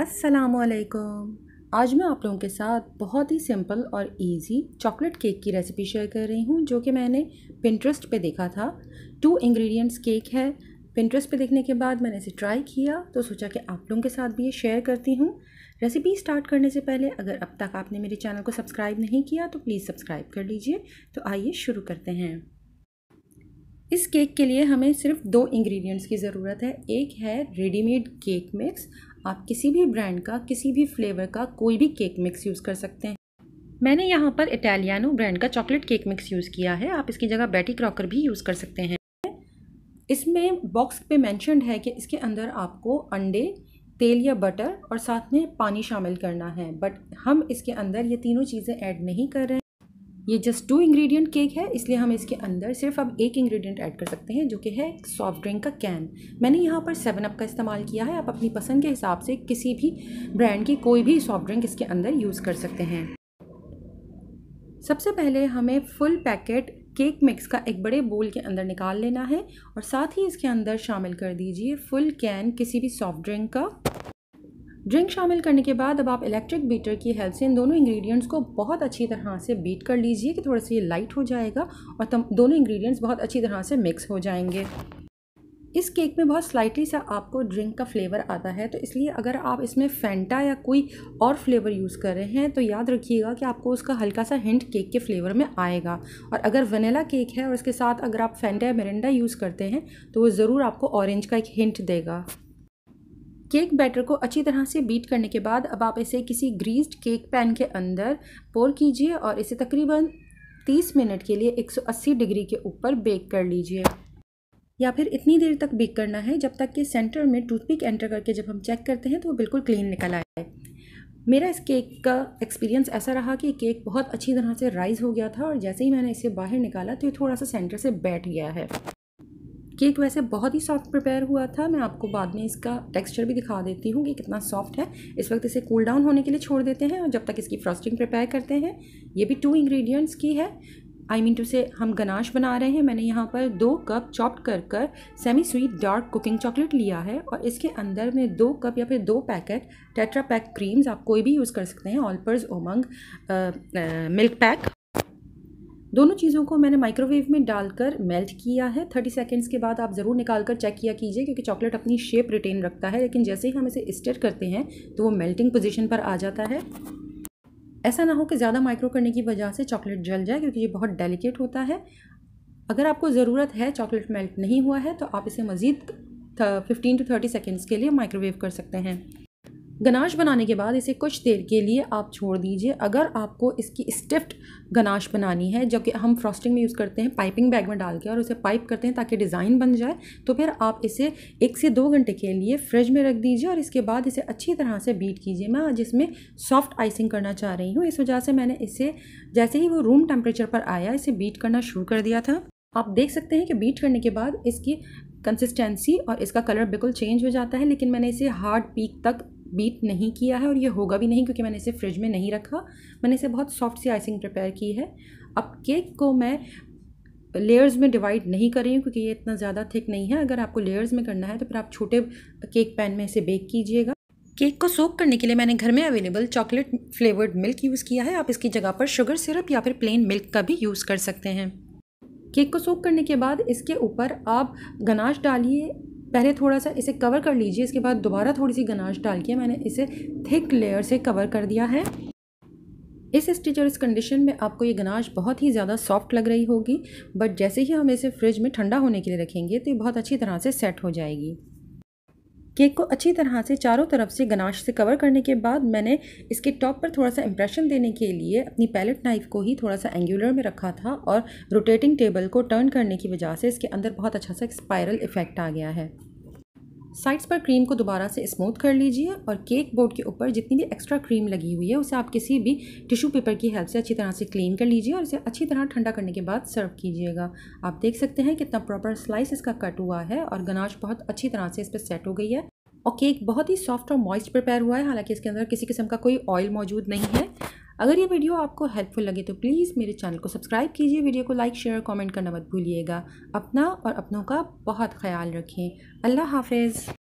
वालेकुम आज मैं आप लोगों के साथ बहुत ही सिंपल और इजी चॉकलेट केक की रेसिपी शेयर कर रही हूँ जो कि मैंने पिंट्रस्ट पे देखा था टू इंग्रेडिएंट्स केक है पिंट्रस्ट पे देखने के बाद मैंने इसे ट्राई किया तो सोचा कि आप लोगों के साथ भी ये शेयर करती हूँ रेसिपी स्टार्ट करने से पहले अगर अब तक आपने मेरे चैनल को सब्सक्राइब नहीं किया तो प्लीज़ सब्सक्राइब कर लीजिए तो आइए शुरू करते हैं इस केक के लिए हमें सिर्फ दो इंग्रेडिएंट्स की ज़रूरत है एक है रेडीमेड केक मिक्स आप किसी भी ब्रांड का किसी भी फ्लेवर का कोई भी केक मिक्स यूज़ कर सकते हैं मैंने यहाँ पर इटालियानो ब्रांड का चॉकलेट केक मिक्स यूज़ किया है आप इसकी जगह बैटी क्रॉकर भी यूज़ कर सकते हैं इसमें बॉक्स पे मैंशनड है कि इसके अंदर आपको अंडे तेल या बटर और साथ में पानी शामिल करना है बट हम इसके अंदर ये तीनों चीज़ें ऐड नहीं कर रहे हैं ये जस्ट टू इंग्रेडिएंट केक है इसलिए हम इसके अंदर सिर्फ अब एक इंग्रेडिएंट ऐड कर सकते हैं जो कि है सॉफ्ट ड्रिंक का कैन मैंने यहाँ पर सेवन अप का इस्तेमाल किया है आप अपनी पसंद के हिसाब से किसी भी ब्रांड की कोई भी सॉफ्ट ड्रिंक इसके अंदर यूज़ कर सकते हैं सबसे पहले हमें फुल पैकेट केक मिक्स का एक बड़े बोल के अंदर निकाल लेना है और साथ ही इसके अंदर शामिल कर दीजिए फुल कैन किसी भी सॉफ्ट ड्रिंक का ड्रिंक शामिल करने के बाद अब आप इलेक्ट्रिक बीटर की हेल्प से इन दोनों इंग्रेडिएंट्स को बहुत अच्छी तरह से बीट कर लीजिए कि थोड़ा सा ये लाइट हो जाएगा और तम दोनों इंग्रेडिएंट्स बहुत अच्छी तरह से मिक्स हो जाएंगे इस केक में बहुत स्लाइटली सा आपको ड्रिंक का फ्लेवर आता है तो इसलिए अगर आप इसमें फेंटा या कोई और फ्लेवर यूज़ कर रहे हैं तो याद रखिएगा कि आपको उसका हल्का सा हिंट केक के फ्लेवर में आएगा और अगर वनीला केक है और उसके साथ अगर आप फेंटा या मेरिंडा यूज़ करते हैं तो वो ज़रूर आपको ऑरेंज का एक हिंट देगा केक बैटर को अच्छी तरह से बीट करने के बाद अब आप इसे किसी ग्रीस्ड केक पैन के अंदर पोर कीजिए और इसे तकरीबन 30 मिनट के लिए 180 डिग्री के ऊपर बेक कर लीजिए या फिर इतनी देर तक बेक करना है जब तक कि सेंटर में टूथपिक एंटर करके जब हम चेक करते हैं तो वो बिल्कुल क्लीन निकल आए मेरा इस केक का एक्सपीरियंस ऐसा रहा कि केक बहुत अच्छी तरह से राइज़ हो गया था और जैसे ही मैंने इसे बाहर निकाला तो ये थोड़ा सा सेंटर से बैठ गया है केक वैसे तो बहुत ही सॉफ्ट प्रिपेयर हुआ था मैं आपको बाद में इसका टेक्सचर भी दिखा देती हूँ कि कितना सॉफ्ट है इस वक्त इसे कूल डाउन होने के लिए छोड़ देते हैं और जब तक इसकी फ्रॉस्टिंग प्रिपेयर करते हैं ये भी टू इंग्रेडिएंट्स की है आई मीन टू से हम गनाश बना रहे हैं मैंने यहाँ पर दो कप चॉप्ड कर कर semi sweet dark cooking chocolate लिया है और इसके अंदर में दो कप या फिर दो पैकेट टेट्रा पैक क्रीम्स आप कोई भी यूज़ कर सकते हैं ऑलपर्स ओमंग मिल्क पैक दोनों चीज़ों को मैंने माइक्रोवेव में डालकर मेल्ट किया है थर्टी सेकेंड्स के बाद आप ज़रूर निकाल कर चेक किया कीजिए क्योंकि चॉकलेट अपनी शेप रिटेन रखता है लेकिन जैसे ही हम इसे स्टर करते हैं तो वो मेल्टिंग पोजिशन पर आ जाता है ऐसा ना हो कि ज़्यादा माइक्रो करने की वजह से चॉकलेट जल जाए क्योंकि ये बहुत डेलिकेट होता है अगर आपको ज़रूरत है चॉकलेट मेल्ट नहीं हुआ है तो आप इसे मज़ीद फिफ्टीन टू थर्टी सेकेंड्स के लिए माइक्रोवेव कर सकते हैं गनाश बनाने के बाद इसे कुछ देर के लिए आप छोड़ दीजिए अगर आपको इसकी स्टिफ्ट गनाश बनानी है जो कि हम फ्रॉस्टिंग में यूज़ करते हैं पाइपिंग बैग में डाल के और उसे पाइप करते हैं ताकि डिज़ाइन बन जाए तो फिर आप इसे एक से दो घंटे के लिए फ्रिज में रख दीजिए और इसके बाद इसे अच्छी तरह से बीट कीजिए मैं आज इसमें सॉफ्ट आइसिंग करना चाह रही हूँ इस वजह से मैंने इसे जैसे ही वो रूम टेम्परेचर पर आया इसे बीट करना शुरू कर दिया था आप देख सकते हैं कि बीट करने के बाद इसकी कंसिस्टेंसी और इसका कलर बिल्कुल चेंज हो जाता है लेकिन मैंने इसे हार्ड पीक तक बीट नहीं किया है और ये होगा भी नहीं क्योंकि मैंने इसे फ्रिज में नहीं रखा मैंने इसे बहुत सॉफ्ट सी आइसिंग प्रिपेयर की है अब केक को मैं लेयर्स में डिवाइड नहीं कर रही हूँ क्योंकि ये इतना ज़्यादा थिक नहीं है अगर आपको लेयर्स में करना है तो फिर आप छोटे केक पैन में इसे बेक कीजिएगा केक को सोक करने के लिए मैंने घर में available chocolate flavoured milk use किया है आप इसकी जगह पर शुगर सिरप या फिर प्लेन मिल्क का भी यूज़ कर सकते हैं केक को सोक करने के बाद इसके ऊपर आप गनाश डालिए पहले थोड़ा सा इसे कवर कर लीजिए इसके बाद दोबारा थोड़ी सी गनाश डाल के मैंने इसे थिक लेयर से कवर कर दिया है इस स्टिच और इस कंडीशन में आपको ये गनाश बहुत ही ज़्यादा सॉफ्ट लग रही होगी बट जैसे ही हम इसे फ्रिज में ठंडा होने के लिए रखेंगे तो ये बहुत अच्छी तरह से सेट हो जाएगी केक को अच्छी तरह से चारों तरफ से गनाश से कवर करने के बाद मैंने इसके टॉप पर थोड़ा सा इम्प्रेशन देने के लिए अपनी पैलेट नाइफ को ही थोड़ा सा एंगुलर में रखा था और रोटेटिंग टेबल को टर्न करने की वजह से इसके अंदर बहुत अच्छा सा स्पायरल इफ़ेक्ट आ गया है साइड्स पर क्रीम को दोबारा से स्मूथ कर लीजिए और केक बोर्ड के ऊपर जितनी भी एक्स्ट्रा क्रीम लगी हुई है उसे आप किसी भी टिश्यू पेपर की हेल्प से अच्छी तरह से क्लीन कर लीजिए और इसे अच्छी तरह ठंडा करने के बाद सर्व कीजिएगा आप देख सकते हैं कितना प्रॉपर स्लाइस इसका कट हुआ है और गनाश बहुत अच्छी तरह से इस पर सेट हो गई है और केक बहुत ही सॉफ्ट और मॉइस्ट प्रिपेयर हुआ है हालांकि इसके अंदर किसी किस्म का कोई ऑयल मौजूद नहीं है अगर ये वीडियो आपको हेल्पफुल लगे तो प्लीज़ मेरे चैनल को सब्सक्राइब कीजिए वीडियो को लाइक शेयर कमेंट करना मत भूलिएगा अपना और अपनों का बहुत ख्याल रखें अल्लाह हाफिज़